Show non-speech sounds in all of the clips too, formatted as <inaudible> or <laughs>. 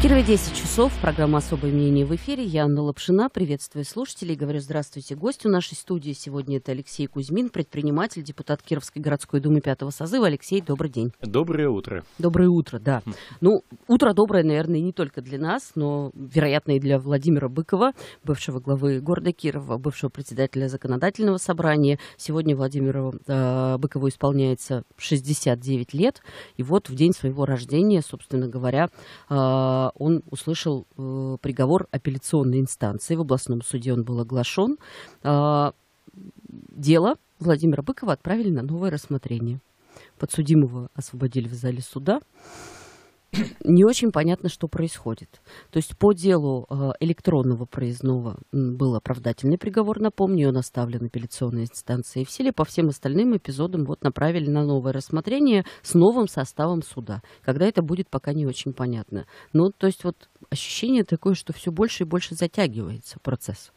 Кирове 10 часов. Программа «Особое мнение» в эфире. Я Анна Лапшина. Приветствую слушателей. Говорю здравствуйте гость у нашей студии. Сегодня это Алексей Кузьмин, предприниматель, депутат Кировской городской думы пятого созыва. Алексей, добрый день. Доброе утро. Доброе утро, да. Хм. Ну, утро доброе, наверное, не только для нас, но, вероятно, и для Владимира Быкова, бывшего главы города Кирова, бывшего председателя законодательного собрания. Сегодня Владимиру э, Быкову исполняется 69 лет. И вот в день своего рождения, собственно говоря, э, он услышал э, приговор апелляционной инстанции. В областном суде он был оглашен. А, дело Владимира Быкова отправили на новое рассмотрение. Подсудимого освободили в зале суда не очень понятно, что происходит. То есть по делу э, электронного проездного был оправдательный приговор, напомню, он оставлен апелляционной инстанцией в силе. По всем остальным эпизодам вот направили на новое рассмотрение с новым составом суда. Когда это будет, пока не очень понятно. Ну, то есть вот ощущение такое, что все больше и больше затягивается процесс.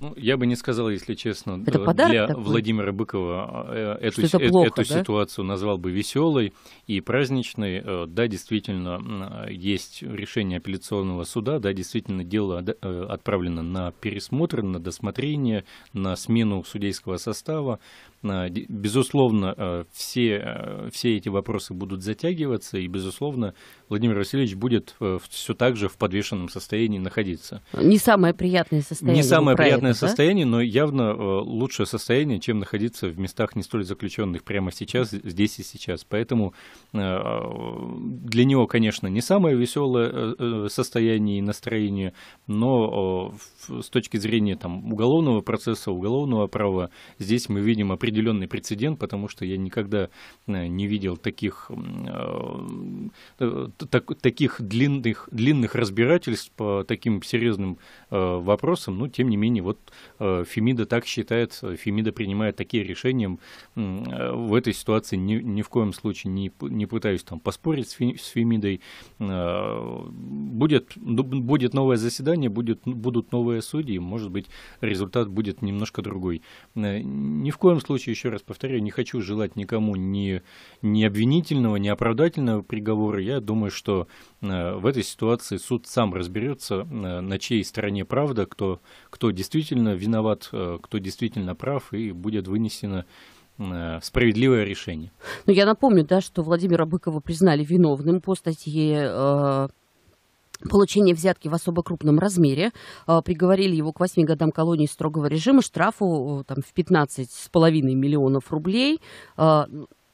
Ну, я бы не сказал, если честно, это подарок для такой? Владимира Быкова э, эту, это плохо, эту да? ситуацию назвал бы веселой и праздничной. Э, да, действительно, есть решение апелляционного суда, да, действительно, дело э, отправлено на пересмотр, на досмотрение, на смену судейского состава. Безусловно, э, все, э, все эти вопросы будут затягиваться, и, безусловно, Владимир Васильевич будет э, все так же в подвешенном состоянии находиться. Не самое приятное состояние. Не самое приятное это, состояние, да? но явно лучшее состояние, чем находиться в местах не столь заключенных прямо сейчас, здесь и сейчас. Поэтому для него, конечно, не самое веселое состояние и настроение, но с точки зрения там, уголовного процесса, уголовного права, здесь мы видим определенные определенный прецедент, потому что я никогда э, не видел таких, э, таких длинных, длинных разбирательств по таким серьезным э, вопросам. Но, ну, тем не менее, вот Фемида так считает, Фемида принимает такие решения. В этой ситуации ни, ни в коем случае не, не пытаюсь там поспорить с, с Фемидой. Будет, ну, будет новое заседание, будет, будут новые судьи, может быть, результат будет немножко другой. Ни в коем случае случае, еще раз повторяю, не хочу желать никому ни, ни обвинительного, ни оправдательного приговора. Я думаю, что э, в этой ситуации суд сам разберется, э, на чьей стороне правда, кто, кто действительно виноват, э, кто действительно прав, и будет вынесено справедливое решение. Ну, я напомню, да, что Владимира Быкова признали виновным по статье э, получение взятки в особо крупном размере. А, приговорили его к 8 годам колонии строгого режима, штрафу там, в 15,5 миллионов рублей а,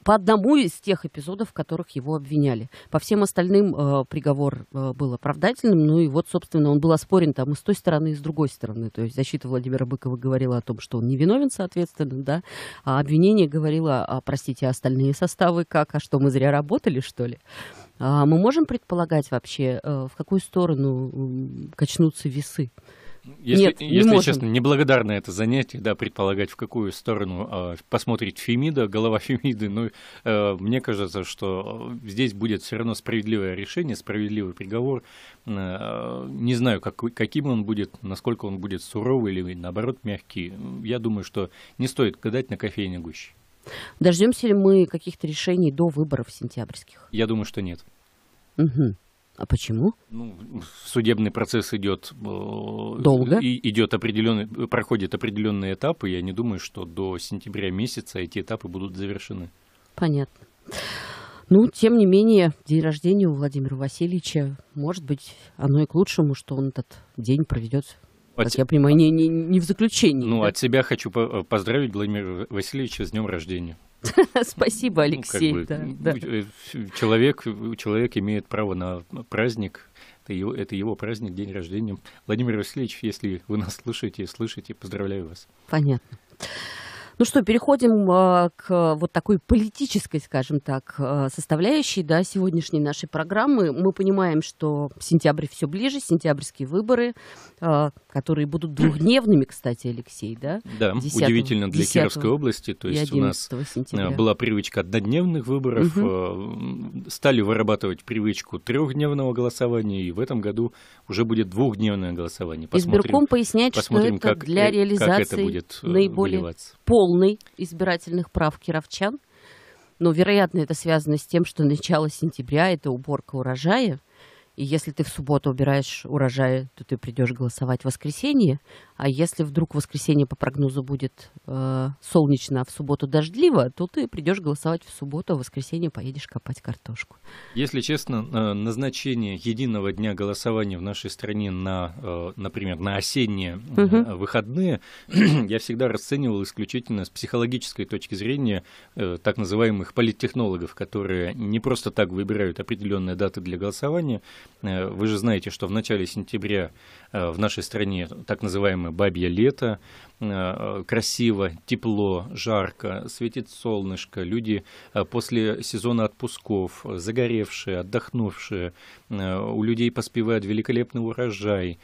по одному из тех эпизодов, в которых его обвиняли. По всем остальным а, приговор был оправдательным, ну и вот, собственно, он был оспорен там и с той стороны, и с другой стороны. То есть защита Владимира Быкова говорила о том, что он невиновен, соответственно, да, а обвинение говорило, а, простите, остальные составы как, а что, мы зря работали, что ли? А мы можем предполагать вообще, э, в какую сторону качнутся весы? Если, Нет, если не можем. честно, неблагодарно это занятие, да, предполагать, в какую сторону э, а, посмотрит Фемида, голова <laughs> Фемиды, но ну, э, мне кажется, что э, здесь будет все равно справедливое решение, справедливый приговор. Э, не знаю, как, каким он будет, насколько он будет суровый или, наоборот, мягкий. Я думаю, что не стоит гадать на кофейне гуще. Дождемся ли мы каких-то решений до выборов сентябрьских? Я думаю, что нет. Угу. А почему? Ну, судебный процесс идет э, долго, и идет определенный, проходит определенные этапы. Я не думаю, что до сентября месяца эти этапы будут завершены. Понятно. Ну, тем не менее, день рождения у Владимира Васильевича, может быть, оно и к лучшему, что он этот день проведет как я понимаю, не, не, не в заключении. Ну, да? от себя хочу э, поздравить Владимира Васильевича с днем рождения. <laughs> Спасибо, ну, Алексей. Ну, э, человек, человек имеет право на праздник. Это его, это его праздник, день рождения. Владимир Васильевич, если вы нас слушаете, слышите, поздравляю вас. Понятно. Ну что, переходим а, к вот такой политической, скажем так, а, составляющей да, сегодняшней нашей программы. Мы понимаем, что сентябрь все ближе, сентябрьские выборы, а, которые будут двухдневными, кстати, Алексей, да? Да, 10, удивительно для 10 Кировской области. То есть у нас сентября. была привычка однодневных выборов, угу. стали вырабатывать привычку трехдневного голосования, и в этом году уже будет двухдневное голосование. Посмотрим, Избирком поясняет, посмотрим, что это как, для реализации э, как это будет э, наиболее выливаться. пол полной избирательных прав кировчан. Но, вероятно, это связано с тем, что начало сентября – это уборка урожая – и если ты в субботу убираешь урожай, то ты придешь голосовать в воскресенье. А если вдруг воскресенье по прогнозу будет э, солнечно, а в субботу дождливо, то ты придешь голосовать в субботу, а в воскресенье поедешь копать картошку. Если честно, э, назначение единого дня голосования в нашей стране на, э, например, на осенние угу. выходные <clears throat> я всегда расценивал исключительно с психологической точки зрения так называемых политтехнологов, которые не просто так выбирают определенные даты для голосования, Э, вы же знаете, что в начале сентября э, в нашей стране так называемое «бабье лето», Э, красиво, тепло, жарко, светит солнышко, люди э, после сезона отпусков, загоревшие, отдохнувшие, э, у людей поспевает великолепный урожай,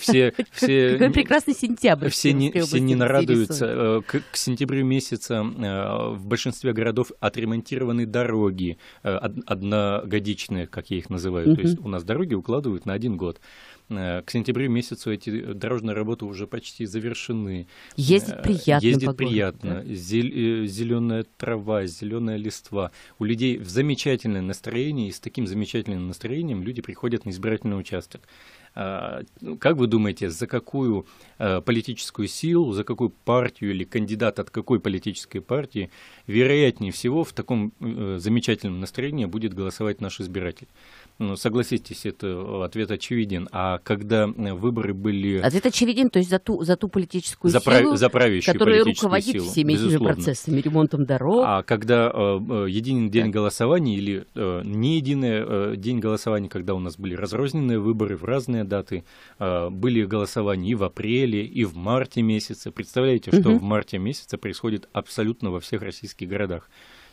все, <laughs> все, Какой ну, прекрасный сентябрь. Все не, все не нарадуются. К, к сентябрю месяца в большинстве городов отремонтированы дороги, одногодичные, как я их называю. uh То есть у нас дороги укладывают на один год. Э, к сентябрю месяцу эти э, дорожные работы уже почти завершены. Ездит э, приятно. Ездить по приятно. да? Зеленая трава, зеленая листва. У людей в замечательное настроение, и с таким замечательным настроением люди приходят на избирательный участок. А, ну, как вы думаете, за какую политическую силу, за какую партию или кандидат от какой политической партии вероятнее всего в таком замечательном настроении будет голосовать наш избиратель? Ну, согласитесь, это э, ответ очевиден. А когда э, выборы были... Ответ очевиден, то есть за ту, за ту политическую за силу, прав... за правящую которая руководит силу, всеми безусловно. этими процессами, ремонтом дорог. А когда э, э единый день так. голосования или э, не единый э, день голосования, когда у нас были разрозненные выборы в разные даты, э, были голосования и в апреле, и в марте месяце. Представляете, что угу. в марте месяце происходит абсолютно во всех российских городах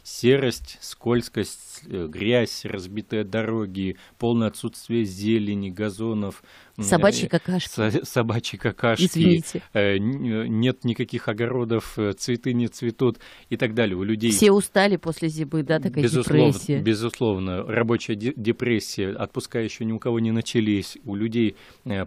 серость, скользкость, э, грязь, разбитые дороги, полное отсутствие зелени, газонов, Собачьи э, какашки. собачьи какашки. Извините. Э, э, нет никаких огородов, цветы не цветут и так далее. У людей... Все устали после зимы, да, такая безусловно, депрессия. Безусловно. Рабочая депрессия, отпуска еще ни у кого не начались. У людей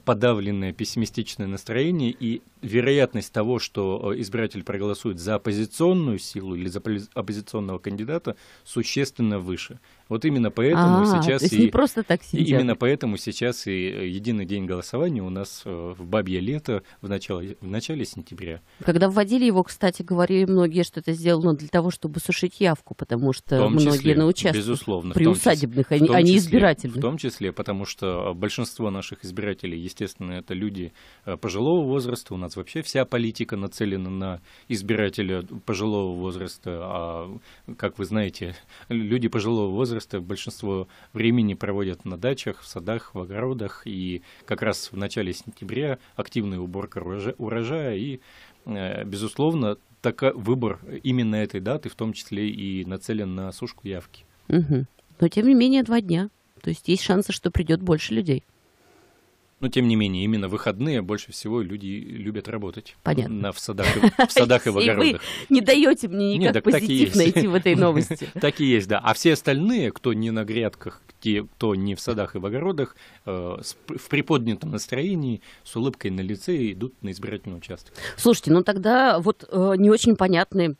подавленное пессимистичное настроение и вероятность того, что избиратель проголосует за оппозиционную силу или за оппозиционного кандидата, существенно выше. Вот именно поэтому а, сейчас... и, не просто так И именно поэтому сейчас и э, единый день голосования у нас э, в бабье лето в начале, в начале сентября. Когда вводили его, кстати, говорили многие, что это сделано ну, для того, чтобы сушить явку, потому что многие на участках. Безусловно. При усадебных, числе, а, а не избирательных. В том числе, потому что большинство наших избирателей, естественно, это люди э, пожилого возраста. У нас вообще вся политика нацелена на избирателя пожилого возраста. А, как вы знаете, люди пожилого возраста просто большинство времени проводят на дачах, в садах, в огородах, и как раз в начале сентября активная уборка урожая, и, э, безусловно, так выбор именно этой даты, в том числе и нацелен на сушку явки. Угу. Но, тем не менее, два дня. То есть есть шансы, что придет больше людей. Но, тем не менее, именно выходные больше всего люди любят работать. Понятно. На, в садах, в садах и в <laughs> огородах. вы не даете мне никак Нет, позитив найти в этой <laughs> новости. Так и есть, да. А все остальные, кто не на грядках, те, кто не в садах и в огородах, э, в приподнятом настроении, с улыбкой на лице идут на избирательный участок. Слушайте, ну тогда вот э, не очень понятны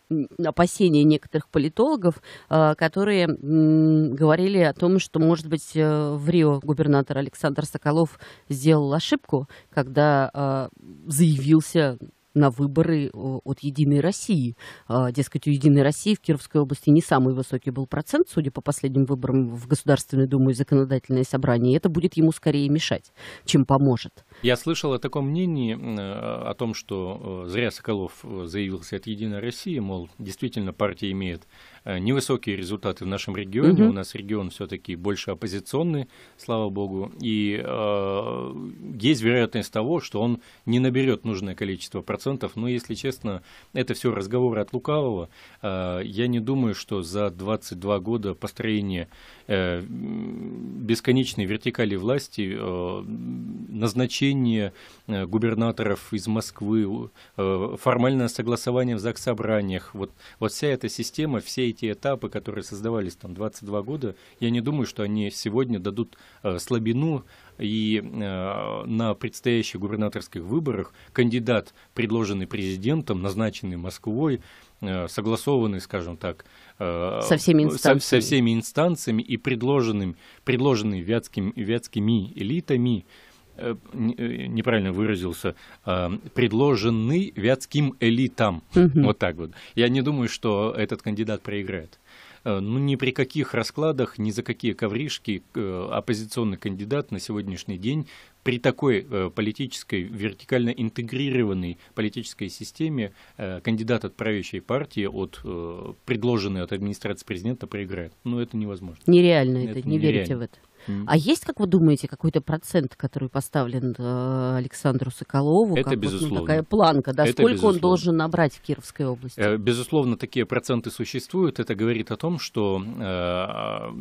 опасения некоторых политологов, э, которые говорили о том, что, может быть, э, в Рио губернатор Александр Соколов сделал сделал ошибку, когда э, заявился на выборы э, от «Единой России». Э, дескать, у «Единой России» в Кировской области не самый высокий был процент, судя по последним выборам в Государственную Думу и Законодательное собрание. И это будет ему скорее мешать, чем поможет. Я слышал о таком мнении, э, о том, что э, зря Соколов э, заявился от «Единой России», мол, действительно партия имеет невысокие результаты в нашем регионе, угу. у нас регион все-таки больше оппозиционный, слава богу, и э, есть вероятность того, что он не наберет нужное количество процентов, но, если честно, это все разговоры от лукавого. Э, я не думаю, что за 22 года построения э, бесконечной вертикали власти, э, назначения обсуждение э, губернаторов из Москвы, э, формальное согласование в ЗАГС собраниях. Вот, вот вся эта система, все эти этапы, которые создавались там 22 года, я не думаю, что они сегодня дадут э, слабину и на предстоящих губернаторских выборах кандидат, предложенный президентом, назначенный Москвой, согласованный, скажем так, со всеми инстанциями, со, со всеми инстанциями и предложенным, предложенный вятским, вятскими элитами, Э, э, неправильно выразился, э, предложены вятским элитам. Угу. Вот так вот. Я не думаю, что этот кандидат проиграет. Ну, ни при каких раскладах, ни за какие ковришки оппозиционный кандидат на сегодняшний день при такой политической, вертикально интегрированной политической системе кандидат от правящей партии, от предложенный от администрации президента проиграет. ну это невозможно. Нереально это, это не нереально. верите в это? А есть, как вы думаете, какой-то процент, который поставлен э, Александру Соколову? Это как безусловно. Вот, ну, такая планка, да? Это Сколько безусловно. он должен набрать в Кировской области? Э, безусловно, такие проценты существуют. Это говорит о том, что э,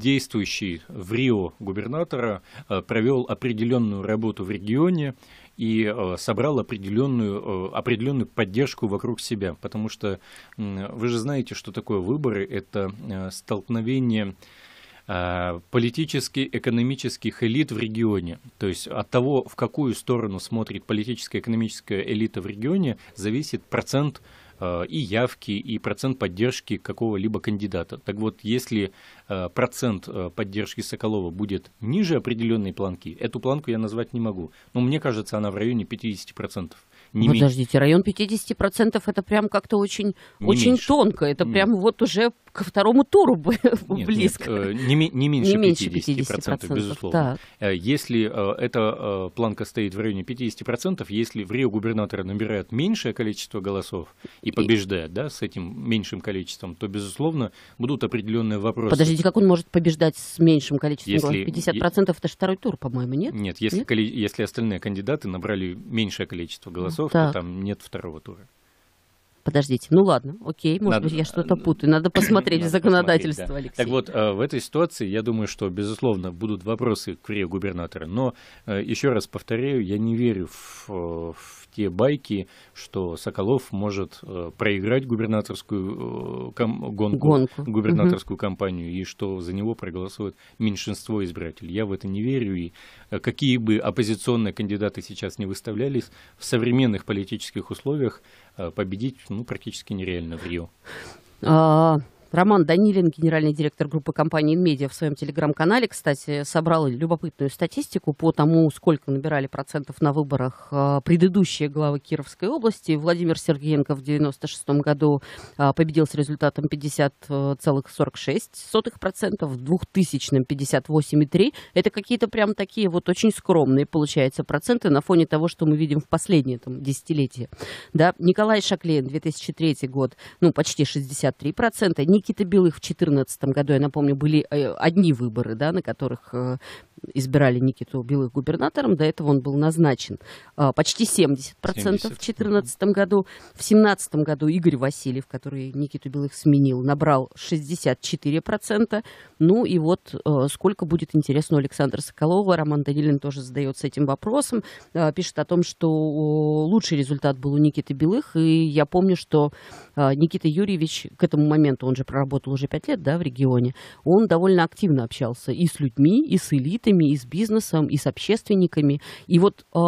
действующий в Рио губернатора провел определенную работу в регионе, и собрал определенную, определенную поддержку вокруг себя. Потому что вы же знаете, что такое выборы. Это столкновение Э, политически экономических элит в регионе. То есть от того, в какую сторону смотрит политическая экономическая элита в регионе, зависит процент э, и явки, и процент поддержки какого-либо кандидата. Так вот, если э, процент поддержки Соколова будет ниже определенной планки, эту планку я назвать не могу, но мне кажется, она в районе 50%. Не Подождите, район 50% это прям как-то очень, очень тонко. Это нет. прям вот уже ко второму туру нет, <laughs> близко. Нет, э, не, не меньше не 50%, 50% безусловно. Так. Э, если э, эта планка стоит в районе 50%, если в Рио губернатора набирают меньшее количество голосов и побеждает и... да, с этим меньшим количеством, то, безусловно, будут определенные вопросы. Подождите, как он может побеждать с меньшим количеством если... голосов? 50% это же второй тур, по-моему, нет? Нет, если, нет? Коли... если остальные кандидаты набрали меньшее количество голосов, концовку, да. там нет второго тура. Подождите, ну ладно, окей, может надо, быть, я что-то э, путаю. Надо <clears throat> посмотреть надо законодательство, да. Алексей. Так вот, э, в этой ситуации, я думаю, что, безусловно, будут вопросы к губернатора. Но, э, еще раз повторяю, я не верю в, в те байки, что Соколов может проиграть губернаторскую ком- гонку, гонку, губернаторскую угу. кампанию, и что за него проголосует меньшинство избирателей. Я в это не верю, и какие бы оппозиционные кандидаты сейчас не выставлялись, в современных политических условиях Э, победить ну, практически нереально в Рио. А, Роман Данилин, генеральный директор группы компании «Инмедиа» в своем телеграм-канале, кстати, собрал любопытную статистику по тому, сколько набирали процентов на выборах а, предыдущие главы Кировской области. Владимир Сергеенко в 1996 году а, победил с результатом 50,46%, в 2000-м 58,3%. Это какие-то прям такие вот очень скромные, получается, проценты на фоне того, что мы видим в последние там, десятилетия. Да? Николай Шаклин, 2003 год, ну, почти 63%. Никита Белых в 2014 году, я напомню, были э, одни выборы, да, на которых э, избирали Никиту Белых губернатором, до этого он был назначен а, почти 70%, 70. в 2014 году. В 2017 году Игорь Васильев, который Никиту Белых сменил, набрал 64%. Ну и вот а, сколько будет интересно у Александра Соколова. Роман Данилин тоже задается этим вопросом. А, пишет о том, что лучший результат был у Никиты Белых. И я помню, что Никита Юрьевич к этому моменту, он же проработал уже 5 лет да, в регионе, он довольно активно общался и с людьми, и с элитой экспертами, и с бизнесом, и с общественниками. И вот э,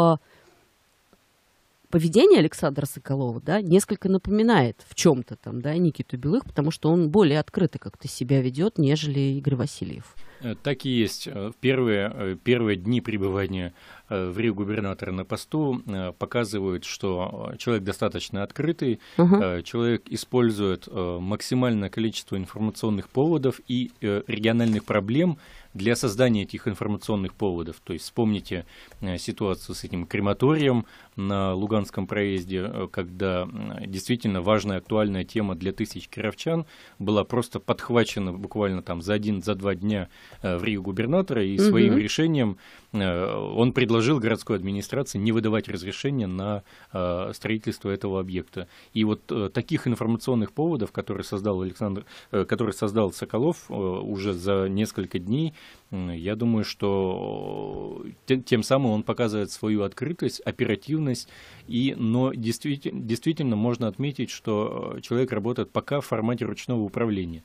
поведение Александра Соколова, да, несколько напоминает в чем-то там, да, Никиту Белых, потому что он более открыто как-то себя ведет, нежели Игорь Васильев. Э, так и есть. Э, первые, э, первые дни пребывания в Рио губернатора на посту показывают, что человек достаточно открытый, Uh -huh. человек использует максимальное количество информационных поводов и региональных проблем для создания этих информационных поводов. То есть вспомните э, ситуацию с этим крематорием на Луганском проезде, э, когда э, действительно важная актуальная тема для тысяч кировчан была просто подхвачена буквально там за один, за два дня в Рио губернатора и угу. своим решением Э, он предложил городской администрации не выдавать разрешение на э, строительство этого объекта. И вот э, таких информационных поводов, которые создал Александр, которые создал Соколов уже за несколько дней, я думаю, что тем самым он показывает свою открытость, оперативность, и, но действительно, действительно можно отметить, что человек работает пока в формате ручного управления.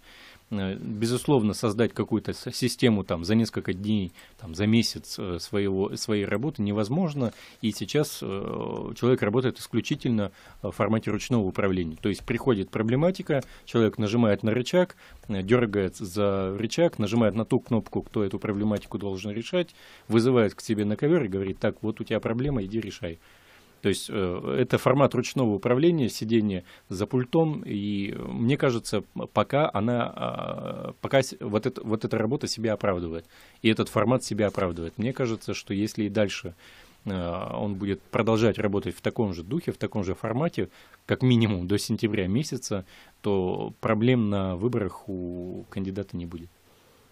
Э, безусловно, создать какую-то систему там за несколько дней, там, за месяц э, своего, своей работы невозможно, и сейчас э, человек работает исключительно в формате ручного управления. То есть приходит проблематика, человек нажимает на рычаг, дергает за рычаг, нажимает на ту кнопку, кто эту проблематику должен решать, вызывает к себе на ковер и говорит, так, вот у тебя проблема, иди решай. То есть э, это формат ручного управления, сидение за пультом, и мне кажется, пока она, а, пока вот, это, вот эта работа себя оправдывает, и этот формат себя оправдывает. Мне кажется, что если и дальше э, он будет продолжать работать в таком же духе, в таком же формате, как минимум до сентября месяца, то проблем на выборах у кандидата не будет.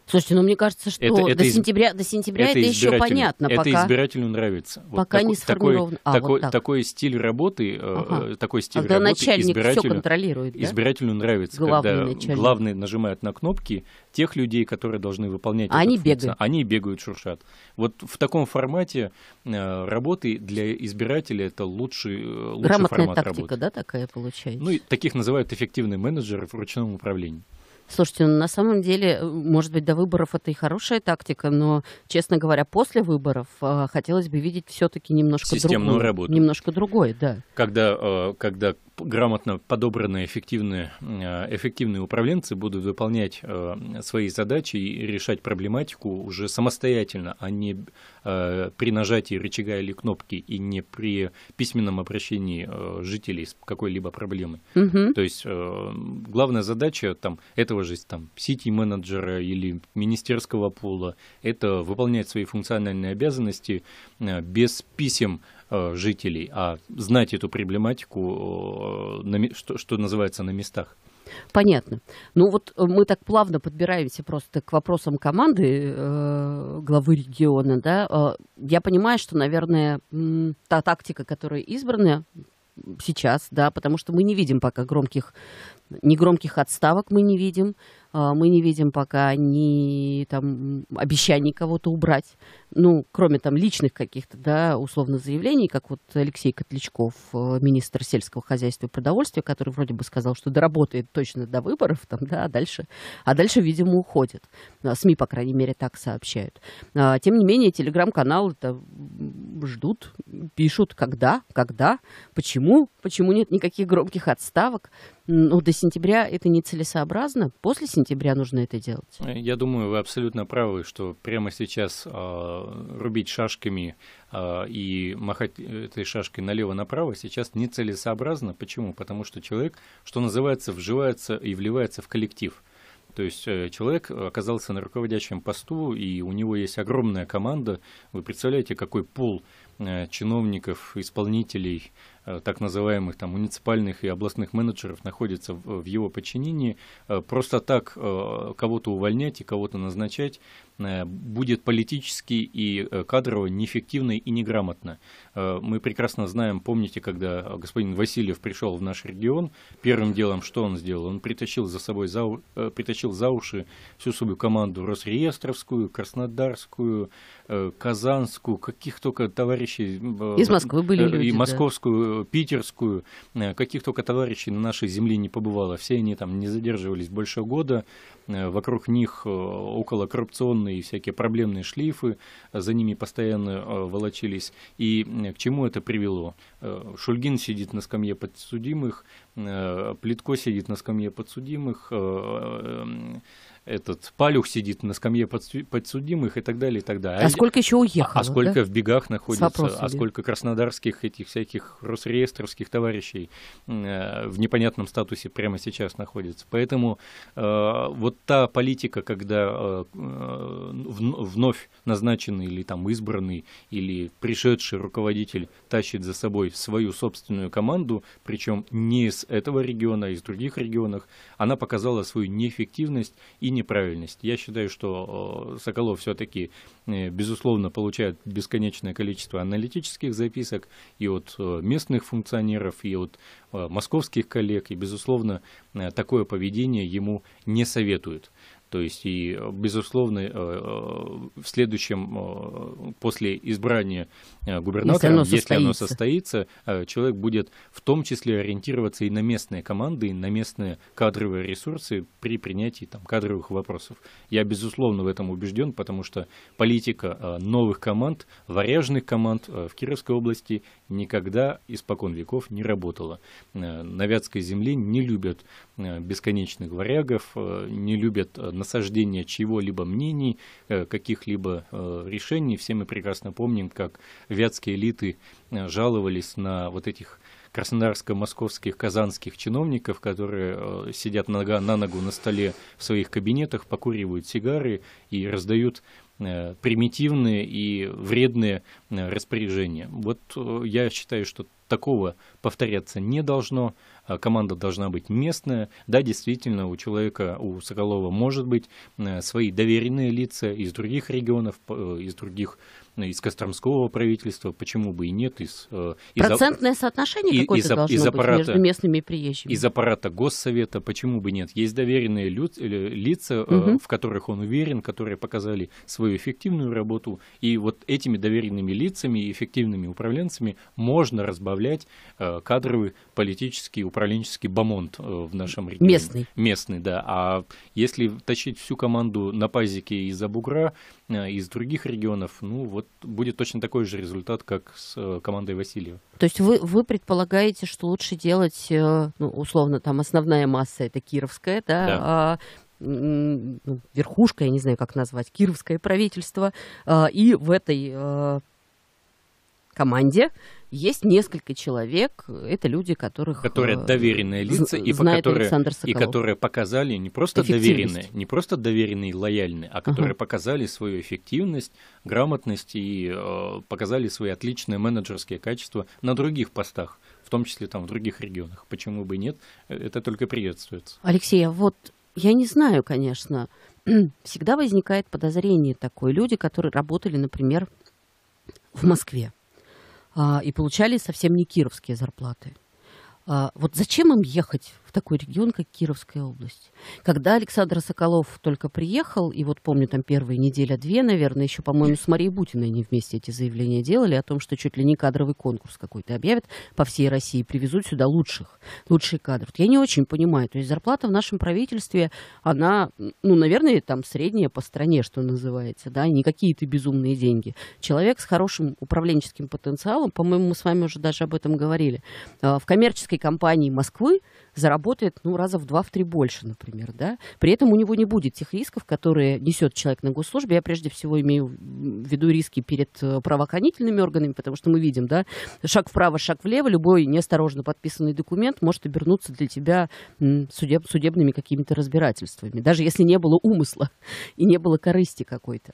Слушайте, ну мне кажется, что это, это до, из... сентября, до сентября это, это еще понятно. Это пока... избирателю нравится. Вот пока так, не сформировано. Такой, а, такой, вот так. такой стиль работы, э, ага. такой стиль а когда работы начальник избирателю, все контролирует, да? избирателю нравится, главный когда начальник. главные нажимают на кнопки тех людей, которые должны выполнять а они бегают. Они бегают, шуршат. Вот в таком формате э, работы для избирателя это лучший, э, лучший Грамотная формат тактика, работы. да, такая получается? Ну, и таких называют эффективные менеджеры в ручном управлении. Слушайте, ну, на самом деле, э, может быть, до выборов это и хорошая тактика, но, честно говоря, после выборов э, хотелось бы видеть все-таки немножко другую, работу. Немножко другой, да. Когда, э, когда грамотно подобранные эффективные, э, эффективные управленцы будут выполнять э, свои задачи и решать проблематику уже самостоятельно, а не э, при нажатии рычага или кнопки и не при письменном обращении жителей с какой-либо проблемой. Угу. То есть главная задача там, этого же там, сити-менеджера или министерского пула это выполнять свои функциональные обязанности без писем Э, жителей, а знать эту проблематику, э, что, называется, на местах. Понятно. Ну вот э, мы так плавно подбираемся просто к вопросам команды э, главы региона, да. Я понимаю, что, наверное, та тактика, которая избрана сейчас, да, потому что мы не видим пока громких, негромких отставок мы не видим, мы не видим пока ни там обещаний кого-то убрать, ну, кроме там личных каких-то, да, условно заявлений, как вот Алексей Котлячков, э, министр сельского хозяйства и продовольствия, который вроде бы сказал, что доработает точно до выборов, там, да, а дальше, а дальше, видимо, уходит. А, СМИ, по крайней мере, так сообщают. А, тем не менее, телеграм-канал это ждут, пишут, когда, когда, почему, почему нет никаких громких отставок. Ну, до сентября это нецелесообразно, после сентября нужно это делать. Я думаю, вы абсолютно правы, что прямо сейчас а, Э, рубить шашками э, и махать э, этой шашкой налево-направо сейчас нецелесообразно. Почему? Потому что человек, что называется, вживается и вливается в коллектив. То есть человек оказался на руководящем посту, и у него есть огромная команда. Вы представляете, какой пол чиновников, исполнителей, Э, так называемых там муниципальных и областных менеджеров находится в, в его подчинении, э, просто так э, кого-то увольнять и кого-то назначать будет политически и кадрово неэффективно и неграмотно. Мы прекрасно знаем, помните, когда господин Васильев пришел в наш регион, первым делом что он сделал? Он притащил за собой за, притащил за уши всю свою команду Росреестровскую, Краснодарскую, Казанскую, каких только товарищей... Из Москвы были люди, И московскую питерскую. Э, каких только товарищей на нашей земле не побывало. Все они там не задерживались больше года. Э, вокруг них э, около коррупционные всякие проблемные шлейфы. За ними постоянно волочились. И к чему это привело? Шульгин сидит на скамье подсудимых, Плитко сидит на скамье подсудимых, этот Палюх сидит на скамье подсудимых и так далее, и так далее. А, а сколько еще уехало? А, а сколько да? в бегах находится, а сколько краснодарских этих всяких росреестровских товарищей э, в непонятном статусе прямо сейчас находится. Поэтому э, вот та политика, когда э, э вновь назначенный или там избранный или пришедший руководитель тащит за собой свою собственную команду, причем не из этого региона, а из других регионов, она показала свою неэффективность и неправильность. Я считаю, что э, Соколов все-таки, э, безусловно, получает бесконечное количество аналитических записок и от э, местных функционеров, и от московских коллег, и, безусловно, такое поведение ему не советуют. То есть, и, э, безусловно, э, э, в следующем, после избрания губернатора, если оно, состоится. если оно состоится, человек будет в том числе ориентироваться и на местные команды, и на местные кадровые ресурсы при принятии там, кадровых вопросов. Я, безусловно, в этом убежден, потому что политика новых команд, варяжных команд в Кировской области никогда испокон веков не работала. На Вятской земле не любят бесконечных варягов, не любят насаждение чего-либо мнений, э, каких-либо э, решений. Все мы прекрасно помним, как вятские элиты э, жаловались на вот этих краснодарско-московских, казанских чиновников, которые сидят нога на ногу на столе в своих кабинетах, покуривают сигары и раздают примитивные и вредные распоряжения. Вот я считаю, что такого повторяться не должно. А, команда должна быть местная. Да, действительно, у человека, у Соколова может быть э, свои доверенные лица из других регионов, э, из других э, из Костромского правительства, почему бы и нет, из... из а, Процентное из, соотношение какое-то должно из аппарата, быть между местными и приезжими. Из аппарата Госсовета, почему бы нет. Есть доверенные лю, лица, угу. в которых он уверен, которые показали свою эффективную работу, и вот этими доверенными лицами и эффективными управленцами можно разбавлять кадровый политический управленческий управленческий бомонд э, в нашем регионе. Местный. Местный, да. А если тащить всю команду на пазике из-за бугра, э, из других регионов, ну вот будет точно такой же результат, как с э, командой Васильева. То есть вы, вы предполагаете, что лучше делать, ну, условно, там основная масса это кировская, да, да. А, ну, верхушка, я не знаю, как назвать, кировское правительство, а, и в этой команде есть несколько человек, это люди, которых... Которые э, доверенные лица, и, знает по которые, и которые показали не просто доверенные, не просто доверенные и лояльные, а которые uh-huh. показали свою эффективность, грамотность и э, показали свои отличные менеджерские качества на других постах, в том числе там в других регионах. Почему бы и нет, это только приветствуется. Алексей, а вот я не знаю, конечно, <clears throat> всегда возникает подозрение такое. Люди, которые работали, например, в Москве, а, и получали совсем не кировские зарплаты. А, вот зачем им ехать такой регион, как Кировская область. Когда Александр Соколов только приехал, и вот помню, там первые неделя-две, наверное, еще, по-моему, с Марией Бутиной они вместе эти заявления делали о том, что чуть ли не кадровый конкурс какой-то объявят по всей России, привезут сюда лучших, лучшие кадры. Я не очень понимаю. То есть зарплата в нашем правительстве, она, ну, наверное, там средняя по стране, что называется, да, и не какие-то безумные деньги. Человек с хорошим управленческим потенциалом, по-моему, мы с вами уже даже об этом говорили, а, в коммерческой компании Москвы заработал заработает ну, раза в два, в три больше, например. Да? При этом у него не будет тех рисков, которые несет человек на госслужбе. Я прежде всего имею в виду риски перед э, правоохранительными органами, потому что мы видим, да, шаг вправо, шаг влево, любой неосторожно подписанный документ может обернуться для тебя судеб, судебными какими-то разбирательствами, даже если не было умысла <laughs> и не было корысти какой-то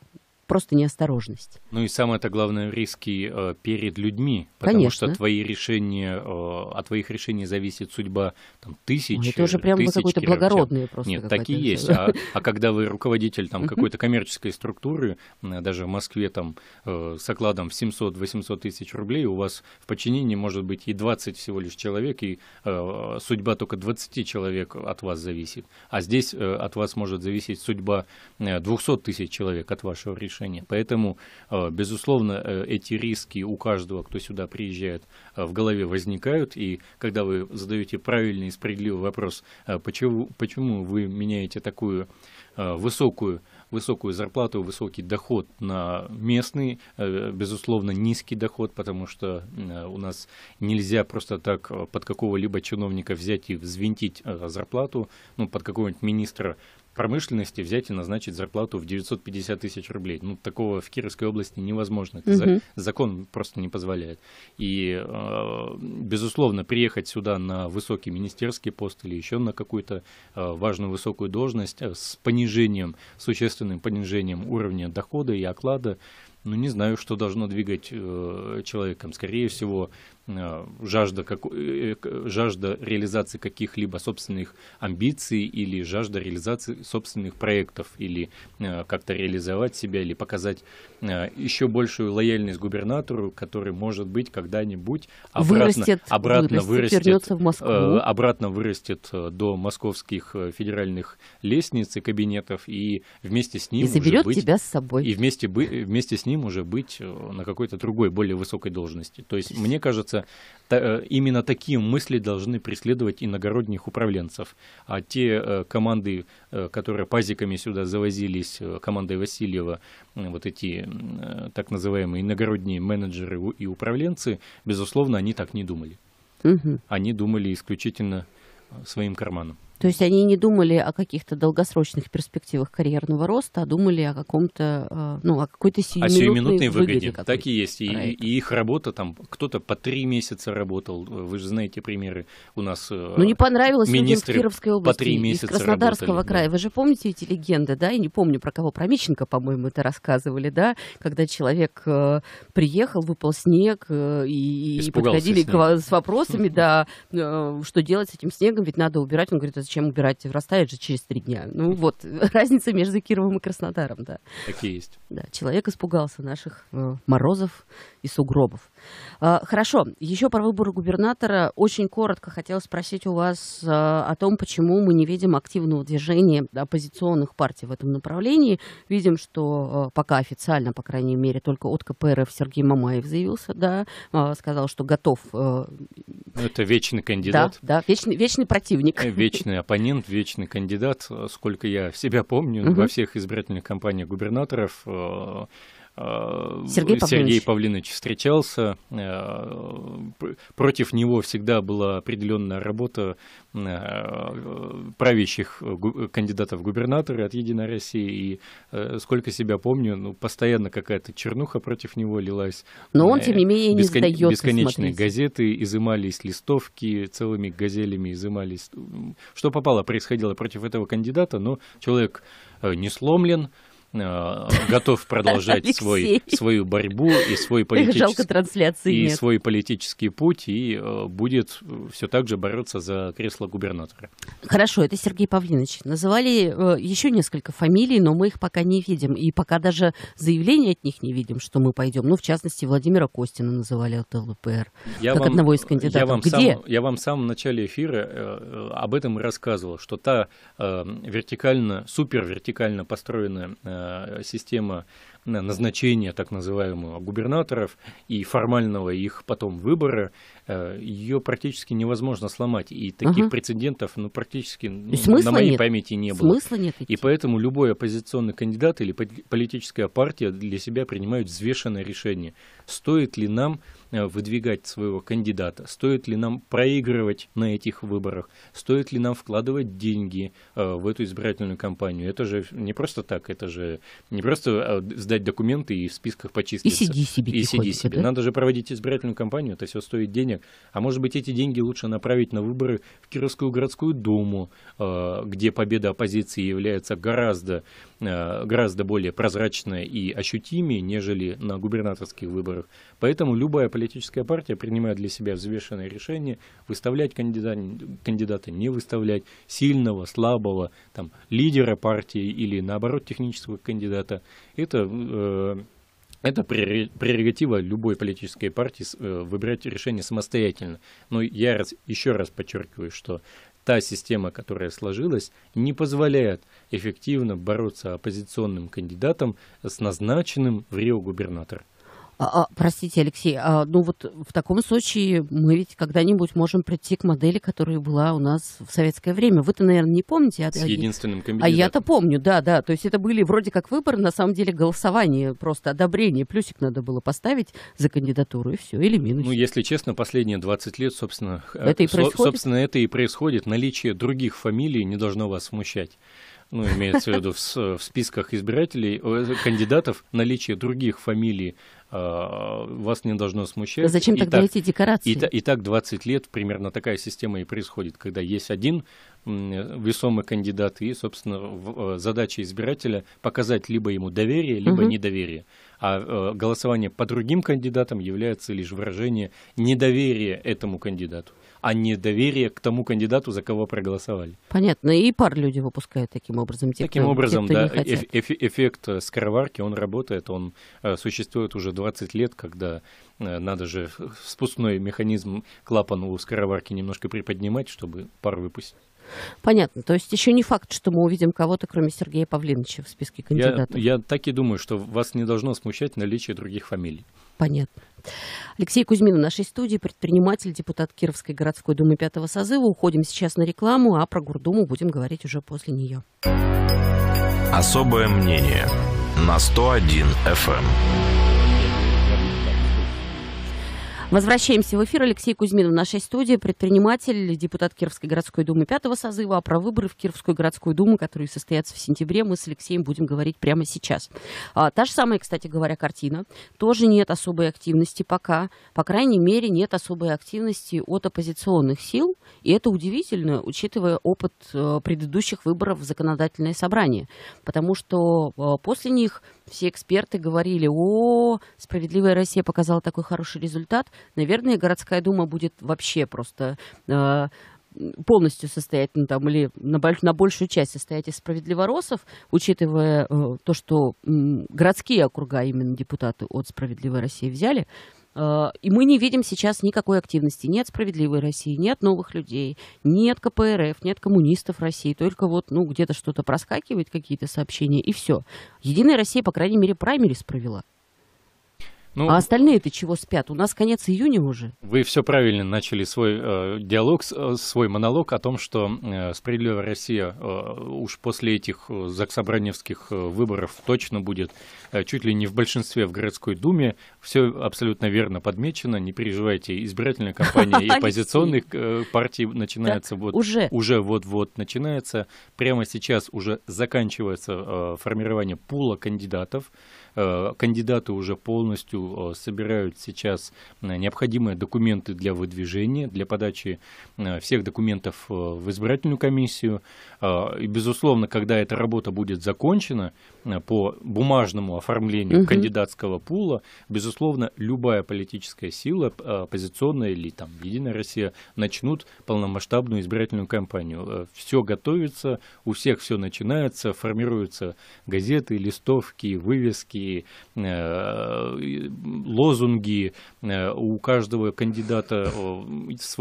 просто неосторожность. Ну и самое-то главное, риски э, перед людьми, потому Конечно. что твои решения, э, от твоих решений зависит судьба там, тысяч. Ну, это уже прям тысяч какой-то благородный просто. Нет, такие есть. А, а когда вы руководитель там, какой-то коммерческой структуры, даже в Москве там э, с окладом в 700-800 тысяч рублей, у вас в подчинении может быть и 20 всего лишь человек, и э, судьба только 20 человек от вас зависит. А здесь э, от вас может зависеть судьба 200 э, тысяч человек от вашего решения отношения. Поэтому, э, безусловно, э, эти риски у каждого, кто сюда приезжает, э, в голове возникают. И когда вы задаете правильный и справедливый вопрос, почему, почему вы меняете такую высокую высокую зарплату, высокий доход на местный, безусловно, низкий доход, потому что у нас нельзя просто так под какого-либо чиновника взять и взвинтить зарплату, ну, под какого-нибудь министра промышленности взять и назначить зарплату в 950 тысяч рублей. Ну, такого в Кировской области невозможно. Угу. Uh Закон просто не позволяет. И, э, безусловно, приехать сюда на высокий министерский пост или еще на какую-то э, важную высокую должность э, с понижением, существенным понижением уровня дохода и оклада, ну, не знаю, что должно двигать э, человеком. Скорее всего, Э, жажда, как, э, э, жажда реализации каких-либо собственных амбиций или жажда реализации собственных проектов или как-то реализовать себя или показать еще большую лояльность губернатору, который может быть когда-нибудь обратно вырастет, обратно вырастет, вырастет в Москву. обратно вырастет до московских федеральных лестниц и кабинетов и вместе с ним и заберет быть, тебя с собой и вместе вместе с ним уже быть на какой-то другой более высокой должности. То есть мне кажется кажется, э, именно такие мысли должны преследовать иногородних управленцев. А те э, команды, э, которые пазиками сюда завозились, командой Васильева, вот эти так называемые иногородние менеджеры и управленцы, безусловно, они так не думали. Угу. Они думали исключительно своим карманом. То есть они не думали о каких-то долгосрочных перспективах карьерного роста, а думали о каком-то, э, ну, о какой-то сиюминутной, о сиюминутной выгоде. выгоде так и есть. И, и их работа там, кто-то по три месяца работал, вы же знаете примеры у нас. Э, ну, не понравилось людям в Кировской области, по три месяца из Краснодарского работали, края. Да. Вы же помните эти легенды, да? Я не помню, про кого, про Мищенко, по-моему, это рассказывали, да? Когда человек э, приехал, выпал снег, э, и, и подходили к, с вопросами, да, э, что делать с этим снегом, ведь надо убирать. Он говорит, «А чем убирать Растает же через три дня. Ну вот, <laughs> разница между Кировом и Краснодаром, да. Такие есть. Да, человек испугался наших э, морозов и сугробов. А, хорошо, еще про выборы губернатора. Очень коротко хотел спросить у вас а, о том, почему мы не видим активного движения оппозиционных партий в этом направлении. Видим, что а, пока официально, по крайней мере, только от КПРФ Сергей Мамаев заявился, да, сказал, что готов. Э, ну, это вечный кандидат. Да, да вечный, вечный противник. Э, вечный оппонент, вечный кандидат, сколько я себя помню, угу. во всех избирательных кампаниях губернаторов э, Сергей, Сергей Павлович. Павлинович встречался. Э, против него всегда была определенная работа э, правящих кандидатов в губернаторы от «Единой России». И э, сколько себя помню, ну, постоянно какая-то чернуха против него лилась. Но он, тем не менее, не Бескон... сдается. Бесконечные смотрите. газеты, изымались листовки, целыми газелями изымались. Что попало, происходило против этого кандидата, но человек не сломлен, Э, готов продолжать свой, свою борьбу и свой политический, и свой политический путь, и э, будет все так же бороться за кресло губернатора. Хорошо, это Сергей Павлинович. Называли э, еще несколько фамилий, но мы их пока не видим. И пока даже заявления от них не видим, что мы пойдем. Ну, в частности, Владимира Костина называли от ЛДПР я как вам, одного из кандидатов. Я вам, Где? Сам, я вам в самом начале эфира об этом и рассказывал, что та вертикально, супер вертикально построенная Э, система назначения так называемого губернаторов и формального их потом выбора, э, ее практически невозможно сломать. И таких ага. прецедентов ну, практически ну, Смысла на моей нет. памяти не было. Смысла нет. И поэтому любой оппозиционный кандидат или политическая партия для себя принимают взвешенное решение. Стоит ли нам э, выдвигать своего кандидата, стоит ли нам проигрывать на этих выборах, стоит ли нам вкладывать деньги э, в эту избирательную кампанию. Это же не просто так, это же не просто сдать документы и в списках почиститься. И сиди себе. И сиди себе. Да? Надо же проводить избирательную кампанию, это все стоит денег. А может быть, эти деньги лучше направить на выборы в Кировскую городскую думу, э, где победа оппозиции является гораздо, э, гораздо более прозрачной и ощутимее, нежели на губернаторских выборах. Поэтому любая политическая партия принимает для себя взвешенное решение выставлять кандидата, кандидата не выставлять, сильного, слабого, там, лидера партии или, наоборот, технического кандидата. Это Э, это прерогатива любой политической партии э, выбирать решение самостоятельно. Но я раз, еще раз подчеркиваю, что та система, которая сложилась, не позволяет эффективно бороться оппозиционным кандидатам с назначенным в Рио губернатором. А, а, простите, Алексей, а, ну вот в таком случае мы ведь когда-нибудь можем прийти к модели, которая была у нас в советское время. Вы-то, наверное, не помните. А, С а, единственным комбинатом. А я-то помню, да, да. То есть это были вроде как выборы, на самом деле голосование, просто одобрение. Плюсик надо было поставить за кандидатуру, и все, или минус. Ну, если честно, последние 20 лет, собственно, это и э, со- собственно, это и происходит. Наличие других фамилий не должно вас смущать ну, имеется в виду в, в списках избирателей, э, кандидатов, наличие других фамилий а, вас не должно смущать. Зачем и тогда так, эти декорации? И, и так 20 лет примерно такая система и происходит, когда есть один весомый кандидат, и, собственно, э, задача избирателя показать либо ему доверие, либо угу. недоверие. А э, голосование по другим кандидатам является лишь выражение недоверия этому кандидату а не доверие к тому кандидату, за кого проголосовали. Понятно. И пар люди выпускают таким образом. Те, таким кто, образом, те, кто да. Эф- эф- эффект скороварки, он работает, он э, существует уже 20 лет, когда э, надо же спускной механизм клапан у скороварки немножко приподнимать, чтобы пар выпустить. Понятно. То есть еще не факт, что мы увидим кого-то, кроме Сергея Павлиновича в списке кандидатов. Я, я так и думаю, что вас не должно смущать наличие других фамилий. Понятно. Алексей Кузьмин в нашей студии, предприниматель, депутат Кировской городской думы пятого созыва. Уходим сейчас на рекламу, а про Гурдуму будем говорить уже после нее. Особое мнение на 101 FM. Возвращаемся в эфир. Алексей Кузьмин в нашей студии, предприниматель, депутат Кировской городской думы пятого созыва. А про выборы в Кировскую городскую думу, которые состоятся в сентябре, мы с Алексеем будем говорить прямо сейчас. А, та же самая, кстати говоря, картина. Тоже нет особой активности пока. По крайней мере, нет особой активности от оппозиционных сил. И это удивительно, учитывая опыт э, предыдущих выборов в законодательное собрание. Потому что э, после них все эксперты говорили, о, справедливая Россия показала такой хороший результат. Наверное, городская дума будет вообще просто э, полностью состоять, ну, там, или на, на большую часть состоять из справедливоросов, учитывая э, то, что э, городские округа именно депутаты от «Справедливой России» взяли – Э, и мы не видим сейчас никакой активности. Нет справедливой России, нет новых людей, нет КПРФ, нет коммунистов России. Только вот, ну, где-то что-то проскакивает, какие-то сообщения, и все. Единая Россия, по крайней мере, праймерис провела. Ну, а остальные-то чего спят? У нас конец июня уже. Вы все правильно начали свой э, диалог, э, свой монолог о том, что э, «Справедливая Россия» э, уж после этих э, заксобраневских э, выборов точно будет э, чуть ли не в большинстве в городской думе. Все абсолютно верно подмечено. Не переживайте, избирательная кампания <laughs> и оппозиционных э, партий начинается вот уже уже вот-вот начинается. Прямо сейчас уже заканчивается э, формирование пула кандидатов. Э, кандидаты уже полностью э, собирают сейчас э, необходимые документы для выдвижения, для подачи всех документов в избирательную комиссию. И, безусловно, когда эта работа будет закончена по бумажному оформлению угу. кандидатского пула, безусловно, любая политическая сила, оппозиционная или там Единая Россия, начнут полномасштабную избирательную кампанию. Все готовится, у всех все начинается, формируются газеты, листовки, вывески, Э, и лозунги, э, у каждого кандидата э,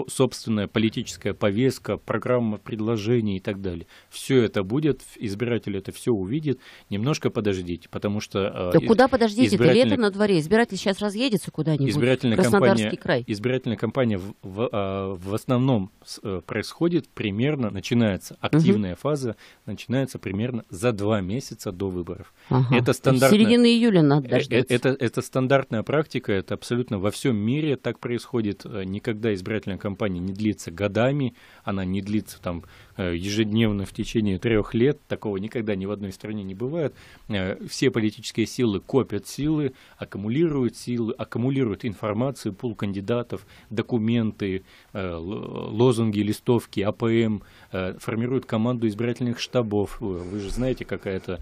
собственная политическая повестка, программа предложений и так далее. Все это будет, избиратель это все увидит. Немножко подождите, потому что... Да куда подождите? Это лето на дворе. Избиратель сейчас разъедется куда-нибудь. Избирательная компания край. избирательная кампания в, в, в основном происходит примерно, начинается активная угу. фаза, начинается примерно за два месяца до выборов. Ага. Это стандарт июля надо э, дождаться. Это, это, это стандартная практика, это абсолютно во всем мире так происходит. Э, никогда избирательная кампания не длится годами, она не длится там Э, ежедневно в течение трех лет. Такого никогда ни в одной стране не бывает. Э, все политические силы копят силы, аккумулируют силы, аккумулируют информацию, пул кандидатов, документы, э, лозунги, листовки, АПМ, формируют команду избирательных штабов. Вы же знаете, какая это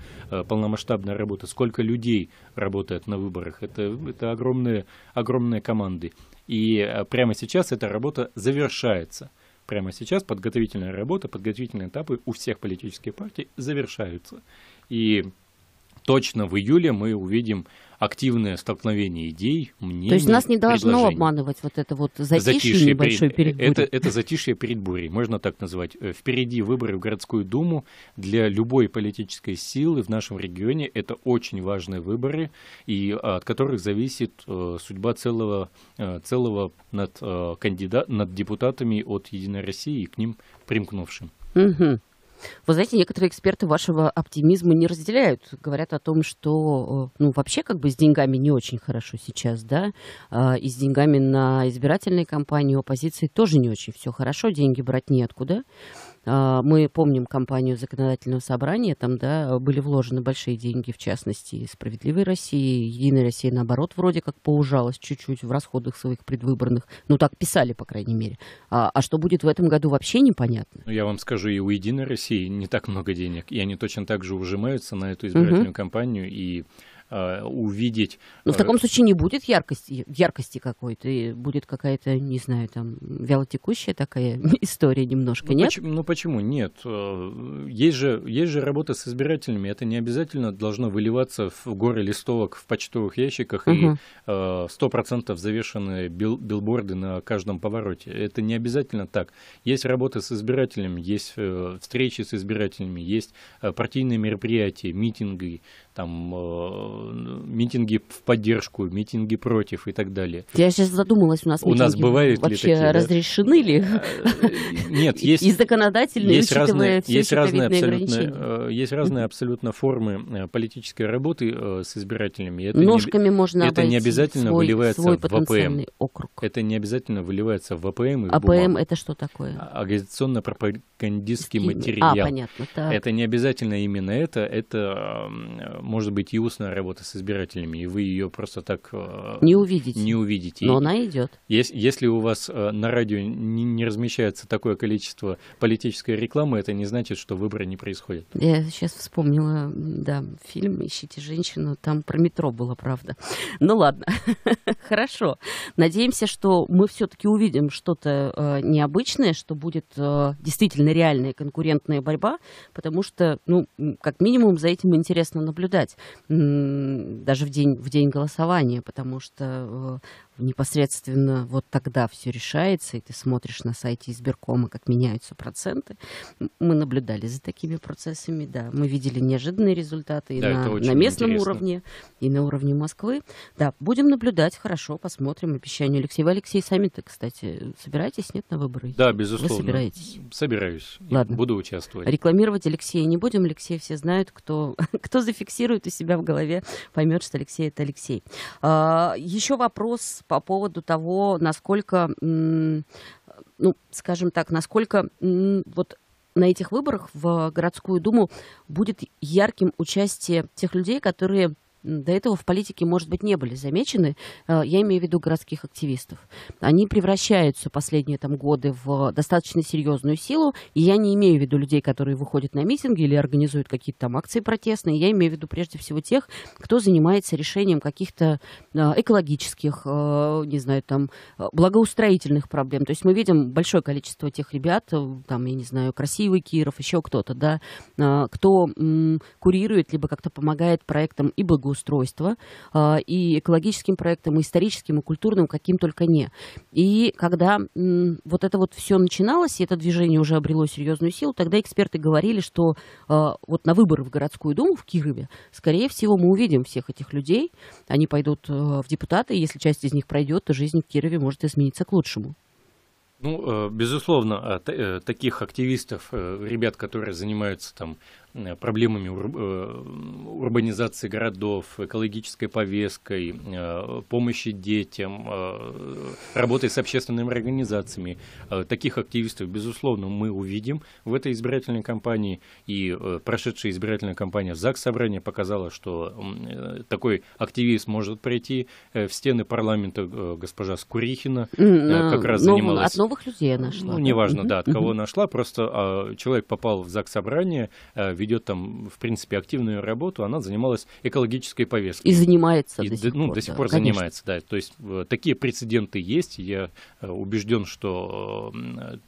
полномасштабная работа, сколько людей работает на выборах. Это, это огромные, огромные команды. И прямо сейчас эта работа завершается прямо сейчас подготовительная работа, подготовительные этапы у всех политических партий завершаются. И точно в июле мы увидим активное столкновение идей, мнений, То есть нас не должно обманывать вот это вот затишье, затишье небольшое перед, перед бурей. Это, это затишье перед бурей, можно так назвать. Э, впереди выборы в городскую думу для любой политической силы в нашем регионе. Это очень важные выборы, и э, от которых зависит э, судьба целого, э, целого над, э, кандидат, над депутатами от «Единой России» и к ним примкнувшим. Угу. Вы знаете, некоторые эксперты вашего оптимизма не разделяют. Говорят о том, что э, ну, вообще как бы с деньгами не очень хорошо сейчас, да, а, и с деньгами на избирательной кампании у оппозиции тоже не очень все хорошо, деньги брать неоткуда. А, мы помним кампанию законодательного собрания, там, да, были вложены большие деньги, в частности, «Справедливой России», «Единая Россия», наоборот, вроде как поужалась чуть-чуть в расходах своих предвыборных, ну, так писали, по крайней мере. А, а что будет в этом году, вообще непонятно. Ну, я вам скажу, и у «Единой России» не так много денег, и они точно так же ужимаются на эту избирательную угу. кампанию, и Э, увидеть. Но ну, в таком э, случае не будет яркости, яркости какой-то, и будет какая-то, не знаю, там вялотекущая такая <laughs> история немножко, ну, нет? Почему, ну почему нет? Э, есть же, есть же работа с избирателями, это не обязательно должно выливаться в горы листовок в почтовых ящиках угу. и э, 100% завешенные бил, билборды на каждом повороте. Это не обязательно так. Есть работа с избирателями, есть встречи с избирателями, есть партийные мероприятия, митинги, там э, митинги в поддержку, митинги против и так далее. Я сейчас задумалась, у нас у нас бывают вообще ли такие, разрешены ли? А, нет, <laughs> есть и законодательные, есть разные, есть разные абсолютно, э, есть разные абсолютно формы э, политической работы э, с избирателями. Это Ножками не, можно это не обязательно свой, выливается свой в ВПМ. Округ. Это не обязательно выливается в ВПМ. И в АПМ это что такое? А, агитационно-пропагандистский а, материал. А, понятно. Так. Это не обязательно именно это. Это эм, может быть и устная работа с избирателями, и вы ее просто так э, не увидите. Не увидите. Но и она идет. Если, если у вас э, на радио не, не размещается такое количество политической рекламы, это не значит, что выборы не происходят. Я сейчас вспомнила, да, фильм «Ищите женщину», там про метро было, правда. Ну ладно, <laughs> хорошо. Надеемся, что мы все-таки увидим что-то э, необычное, что будет действительно реальная конкурентная борьба, потому что, ну, как минимум, за этим интересно наблюдать наблюдать даже в день, в день голосования, потому что э, непосредственно вот тогда все решается, и ты смотришь на сайте избиркома, как меняются проценты. Мы наблюдали за такими процессами, да. Мы видели неожиданные результаты и да, на, на местном интересно. уровне, и на уровне Москвы. Да, будем наблюдать, хорошо, посмотрим обещание Алексея. Вы, Алексей, сами-то, кстати, собираетесь, нет, на выборы? Да, безусловно. Вы собираетесь? Собираюсь. Ладно. Буду участвовать. Рекламировать Алексея не будем. Алексея все знают, кто, <laughs> кто зафиксирует у себя в голове, поймет, что Алексей — это Алексей. А, еще вопрос по поводу того, насколько, ну, скажем так, насколько вот на этих выборах в городскую думу будет ярким участие тех людей, которые до этого в политике, может быть, не были замечены. Э, я имею в виду городских активистов. Они превращаются последние там, годы в достаточно серьезную силу. И я не имею в виду людей, которые выходят на митинги или организуют какие-то там акции протестные. Я имею в виду прежде всего тех, кто занимается решением каких-то э, экологических, э, не знаю, там, благоустроительных проблем. То есть мы видим большое количество тех ребят, там, я не знаю, красивый Киров, еще кто-то, да, кто курирует, либо как-то помогает проектам и благоустройству, благоустройства а, и экологическим проектам, и историческим, и культурным, каким только не. И когда вот это вот все начиналось, и это движение уже обрело серьезную силу, тогда эксперты говорили, что а, вот на выборы в городскую думу в Кирове, скорее всего, мы увидим всех этих людей, они пойдут а, в депутаты, и если часть из них пройдет, то жизнь в Кирове может измениться к лучшему. Ну, э, безусловно, э, таких активистов, э, ребят, которые занимаются там Э, проблемами э, урбанизации городов, экологической повесткой, э, помощи детям, работой с общественными организациями. Таких активистов, безусловно, мы увидим в этой избирательной кампании. И прошедшая избирательная кампания ЗАГС собрания показала, что такой активист может прийти в стены парламента госпожа Скурихина, как а, раз занималась... От новых людей нашла. Ну, неважно, да, от кого нашла, просто а, человек попал в ЗАГС собрание, ведет там, в принципе, активную работу, она занималась экологической повесткой. И занимается и, до сих ну, пор. До сих пор да, занимается, да. То есть э, такие прецеденты есть, я э, убежден, что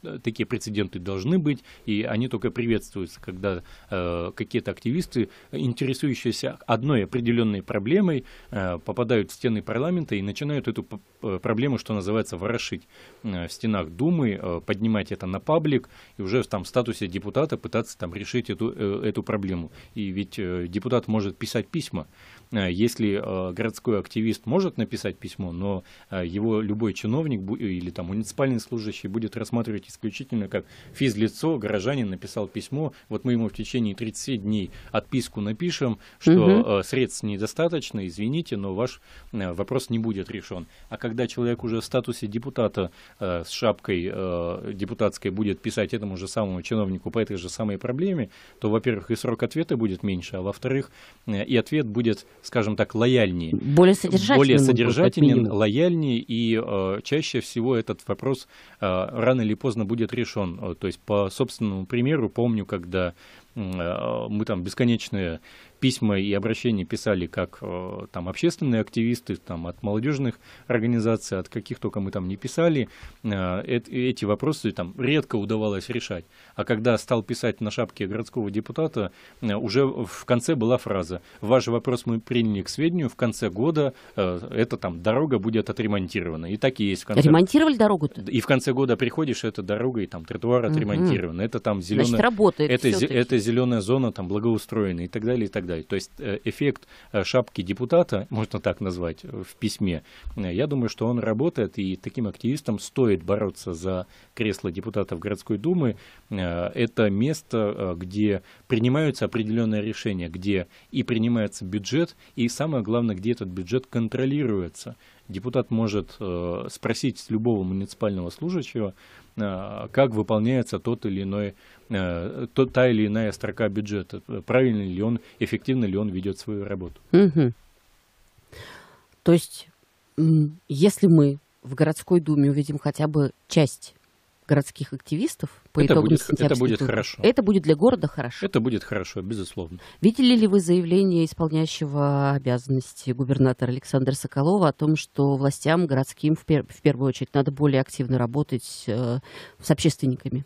э, такие прецеденты должны быть, и они только приветствуются, когда какие-то активисты, интересующиеся одной определенной проблемой, попадают в стены парламента и начинают эту проблему, что называется, ворошить в стенах Думы, поднимать это на паблик и уже там в статусе депутата пытаться там решить эту, эту проблему. И ведь э, депутат может писать письма, Э, если э, городской активист может написать письмо, но э, его любой чиновник или там муниципальный служащий будет рассматривать исключительно как физлицо, горожанин написал письмо, вот мы ему в течение 30 дней отписку напишем, что угу. средств недостаточно, извините, но ваш вопрос не будет решен. А когда человек уже в статусе депутата с шапкой депутатской будет писать этому же самому чиновнику по этой же самой проблеме, то, во-первых, и срок ответа будет меньше, а во-вторых, и ответ будет скажем так, лояльнее. Более содержательный. Более содержательнее, лояльнее, и э, чаще всего этот вопрос э, рано или поздно будет решен. Э, то есть, по собственному примеру, помню, когда э, мы там бесконечные письма и обращения писали как э, там общественные активисты, там от молодежных организаций, от каких только мы там не писали, э, эти вопросы там редко удавалось решать. А когда стал писать на шапке городского депутата, э, уже в конце была фраза «Ваш вопрос мы приняли к сведению, в конце года эта там дорога будет отремонтирована». И так и есть в конце. Ремонтировали дорогу-то? И в конце года приходишь, эта дорога и там тротуар отремонтирован, угу. это там зеленая... Значит, работает это, это зеленая зона там благоустроена и так далее, и так далее наблюдать. То есть э, эффект э, шапки депутата, можно так назвать, в письме, э, я думаю, что он работает, и таким активистам стоит бороться за кресло депутатов городской думы. Это место, где принимаются определенные решения, где и принимается бюджет, и самое главное, где этот бюджет контролируется. Депутат может спросить любого муниципального служащего, Э, как выполняется тот или иной, э, то, та или иная строка бюджета, правильно ли он, эффективно ли он ведет свою работу. Угу. То есть, если мы в городской думе увидим хотя бы часть городских активистов по это итогам будет, Это будет хорошо. Это будет для города хорошо. Это будет хорошо, безусловно. Видели ли вы заявление исполняющего обязанности губернатора Александра Соколова о том, что властям городским в, пер в первую очередь надо более активно работать э, с общественниками?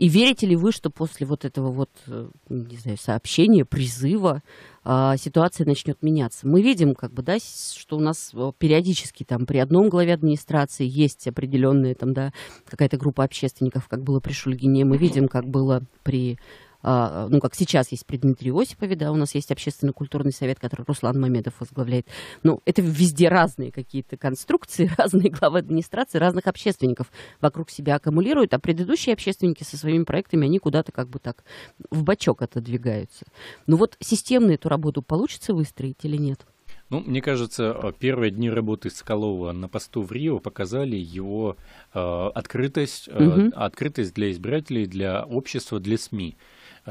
И верите ли вы, что после вот этого вот, э, не знаю, сообщения, призыва а, ситуация начнет меняться? Мы видим, как бы, да, что у нас э, периодически там при одном главе администрации есть определенная там, да, какая-то группа общественников, как было при Шульгине, мы видим, как было при а, ну, как сейчас есть при Дмитрии Осипове, да, у нас есть общественный культурный совет, который Руслан Мамедов возглавляет. Ну, это везде разные какие-то конструкции, <laughs> разные главы администрации, разных общественников вокруг себя аккумулируют, а предыдущие общественники со своими проектами, они куда-то как бы так в бачок отодвигаются. Ну вот системно эту работу получится выстроить или нет? Ну, мне кажется, э, первые дни работы Соколова на посту в Рио показали его э, открытость, э, угу. открытость для избирателей, для общества, для СМИ.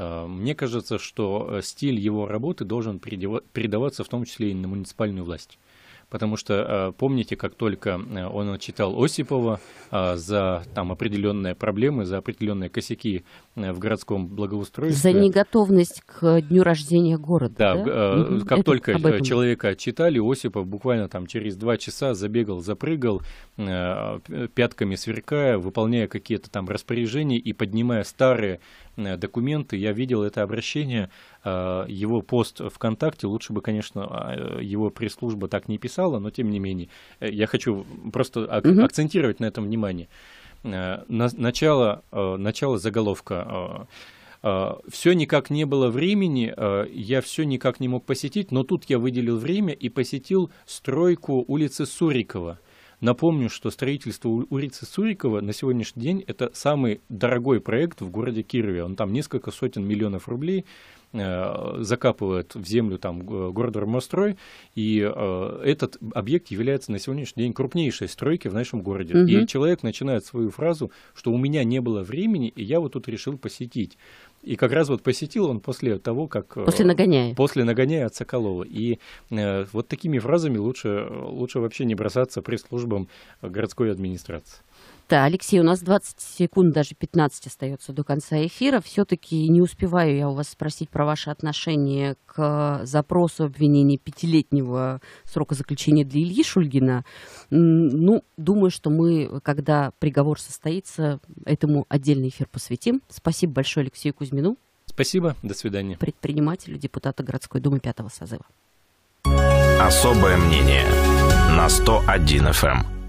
Э, мне кажется, что э, стиль его работы должен передаваться в том числе и на муниципальную власть. Потому что э, помните, как только он читал Осипова за там, определенные проблемы, за определенные косяки в городском благоустройстве. За неготовность к дню рождения города. Да, да? как Это, только человека читали, Осипов буквально там через два часа забегал, запрыгал, пятками сверкая, выполняя какие-то там распоряжения и поднимая старые документы, я видел это обращение, а, его пост ВКонтакте, лучше бы, конечно, а, его пресс-служба так не писала, но тем не менее, э, я хочу просто ак- акцентировать на этом внимание. Э, начало, э, начало заголовка. Все никак не было времени, я все никак не мог посетить, но тут я выделил время и посетил стройку улицы Сурикова – Напомню, что строительство улицы Сурикова на сегодняшний день это самый дорогой проект в городе Кирове. Он там несколько сотен миллионов рублей. Э, Закапывают в землю там город-армострой, и э, этот объект является на сегодняшний день крупнейшей стройкой в нашем городе. Угу. И человек начинает свою фразу, что у меня не было времени, и я вот тут решил посетить. И как раз вот посетил он после того, как... Э, после нагоняя. После нагоняя от Соколова. И вот такими фразами лучше, лучше вообще не бросаться пресс-службам городской администрации. Да, Алексей, у нас 20 секунд, даже 15 остается до конца эфира. Все-таки не успеваю я у вас спросить про ваше отношение к запросу обвинения пятилетнего срока заключения для Ильи Шульгина. Ну, думаю, что мы, когда приговор состоится, этому отдельный эфир посвятим. Спасибо большое Алексею Кузьмину. Спасибо, до свидания. Предпринимателю, депутата городской думы пятого созыва. Особое мнение на 101 FM.